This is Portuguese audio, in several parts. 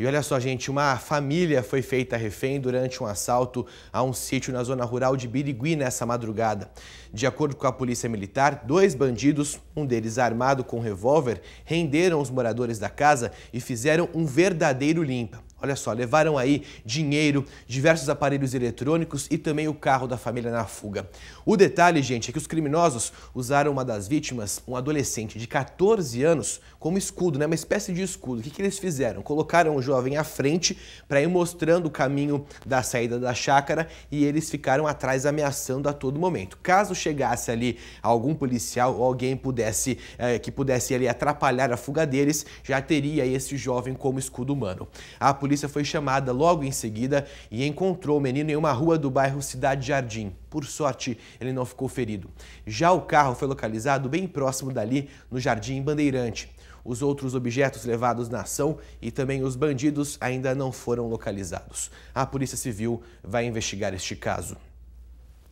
E olha só, gente, uma família foi feita refém durante um assalto a um sítio na zona rural de Birigui nessa madrugada. De acordo com a polícia militar, dois bandidos, um deles armado com um revólver, renderam os moradores da casa e fizeram um verdadeiro limpa. Olha só, levaram aí dinheiro, diversos aparelhos eletrônicos e também o carro da família na fuga. O detalhe, gente, é que os criminosos usaram uma das vítimas, um adolescente de 14 anos, como escudo, né? uma espécie de escudo. O que, que eles fizeram? Colocaram o jovem à frente para ir mostrando o caminho da saída da chácara e eles ficaram atrás ameaçando a todo momento. Caso chegasse ali algum policial ou alguém pudesse, eh, que pudesse ali atrapalhar a fuga deles, já teria esse jovem como escudo humano. A polícia foi chamada logo em seguida e encontrou o menino em uma rua do bairro Cidade Jardim. Por sorte, ele não ficou ferido. Já o carro foi localizado bem próximo dali, no Jardim Bandeirante. Os outros objetos levados na ação e também os bandidos ainda não foram localizados. A Polícia Civil vai investigar este caso.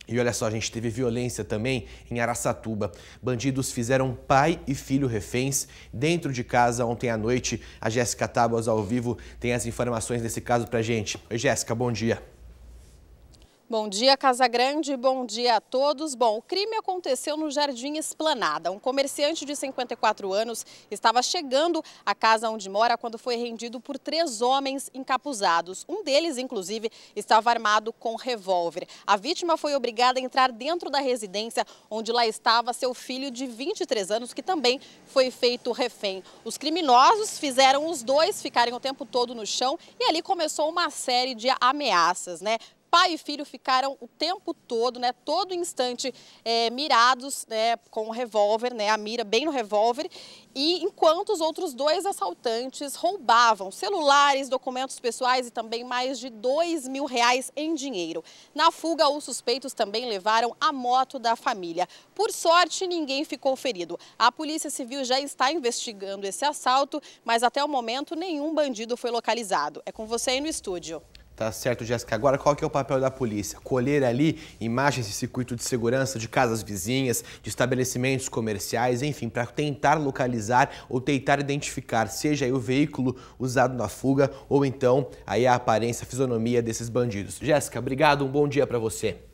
E olha só, a gente teve violência também em Araçatuba. Bandidos fizeram pai e filho reféns dentro de casa ontem à noite. A Jéssica Tábuas ao vivo tem as informações desse caso pra gente. Oi, Jéssica, bom dia. Bom dia, Casa Grande. Bom dia a todos. Bom, o crime aconteceu no Jardim Esplanada. Um comerciante de 54 anos estava chegando à casa onde mora quando foi rendido por três homens encapuzados. Um deles, inclusive, estava armado com revólver. A vítima foi obrigada a entrar dentro da residência onde lá estava seu filho de 23 anos, que também foi feito refém. Os criminosos fizeram os dois ficarem o tempo todo no chão e ali começou uma série de ameaças, né? Pai e filho ficaram o tempo todo, né, todo instante, é, mirados né, com o revólver, né, a mira bem no revólver, e enquanto os outros dois assaltantes roubavam celulares, documentos pessoais e também mais de dois mil reais em dinheiro. Na fuga, os suspeitos também levaram a moto da família. Por sorte, ninguém ficou ferido. A Polícia Civil já está investigando esse assalto, mas até o momento nenhum bandido foi localizado. É com você aí no estúdio. Tá certo, Jéssica. Agora, qual que é o papel da polícia? Colher ali imagens de circuito de segurança de casas vizinhas, de estabelecimentos comerciais, enfim, para tentar localizar ou tentar identificar, seja o veículo usado na fuga ou então aí a aparência, a fisionomia desses bandidos. Jéssica, obrigado, um bom dia para você.